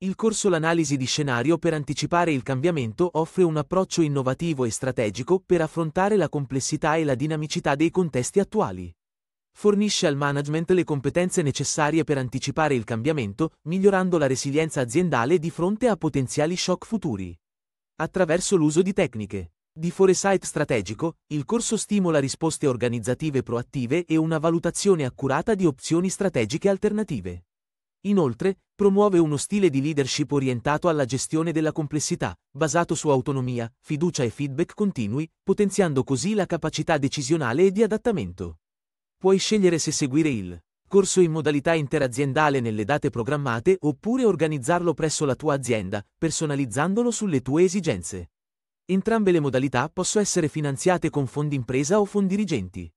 Il corso L'analisi di scenario per anticipare il cambiamento offre un approccio innovativo e strategico per affrontare la complessità e la dinamicità dei contesti attuali. Fornisce al management le competenze necessarie per anticipare il cambiamento, migliorando la resilienza aziendale di fronte a potenziali shock futuri. Attraverso l'uso di tecniche di foresight strategico, il corso stimola risposte organizzative proattive e una valutazione accurata di opzioni strategiche alternative. Inoltre, promuove uno stile di leadership orientato alla gestione della complessità, basato su autonomia, fiducia e feedback continui, potenziando così la capacità decisionale e di adattamento. Puoi scegliere se seguire il corso in modalità interaziendale nelle date programmate oppure organizzarlo presso la tua azienda, personalizzandolo sulle tue esigenze. Entrambe le modalità possono essere finanziate con fondi impresa o fondi dirigenti.